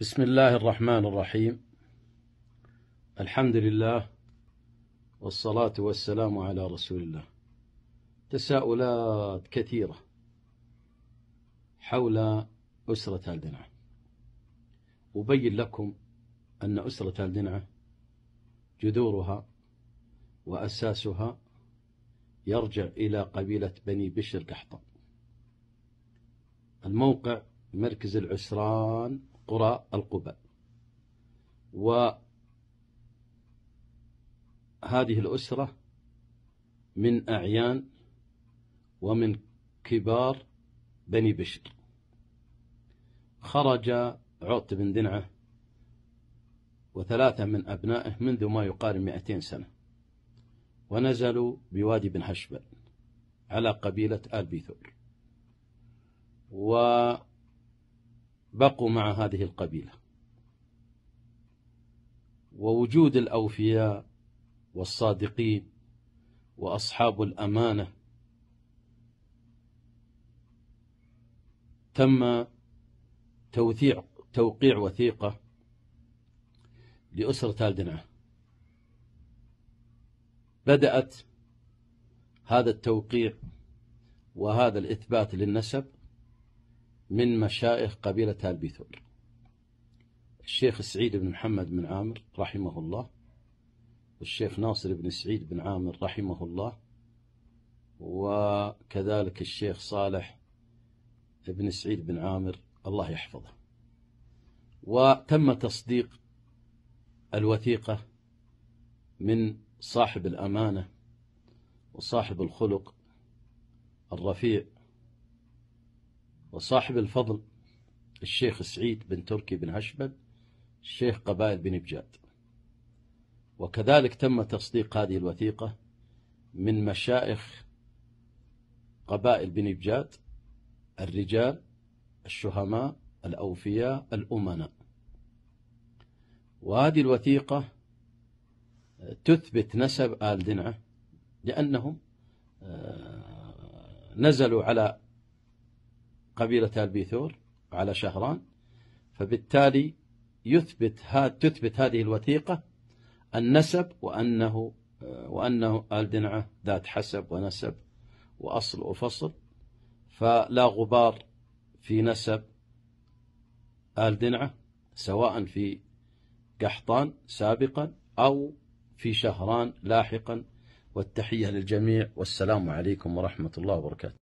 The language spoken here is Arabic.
بسم الله الرحمن الرحيم الحمد لله والصلاة والسلام على رسول الله تساؤلات كثيرة حول أسرة آل دنعة أبين لكم أن أسرة آل دنعة جذورها وأساسها يرجع إلى قبيلة بني بشر قحطان الموقع مركز العسران قرى القباء وهذه الأسرة من أعيان ومن كبار بني بشر خرج عط بن دنعة وثلاثة من أبنائه منذ ما يقارب 200 سنة ونزلوا بوادي بن حشبل على قبيلة آل بيثور و بقوا مع هذه القبيلة ووجود الأوفياء والصادقين وأصحاب الأمانة تم توثيع توقيع وثيقة لأسرة آل دنعة بدأت هذا التوقيع وهذا الإثبات للنسب من مشايخ قبيلة آل الشيخ سعيد بن محمد بن عامر رحمه الله والشيخ ناصر بن سعيد بن عامر رحمه الله وكذلك الشيخ صالح بن سعيد بن عامر الله يحفظه وتم تصديق الوثيقة من صاحب الأمانة وصاحب الخلق الرفيع وصاحب الفضل الشيخ سعيد بن تركي بن هشبل الشيخ قبائل بن بجاد وكذلك تم تصديق هذه الوثيقة من مشائخ قبائل بن بجاد الرجال الشهماء الأوفياء الأمناء وهذه الوثيقة تثبت نسب آل دنعة لأنهم آه، نزلوا على قبيلة البيثور على شهران فبالتالي يثبت هاد تثبت هذه الوثيقة النسب وأنه وأنه آل دنعة ذات حسب ونسب وأصل وفصل فلا غبار في نسب آل دنعة سواء في قحطان سابقا أو في شهران لاحقا والتحية للجميع والسلام عليكم ورحمة الله وبركاته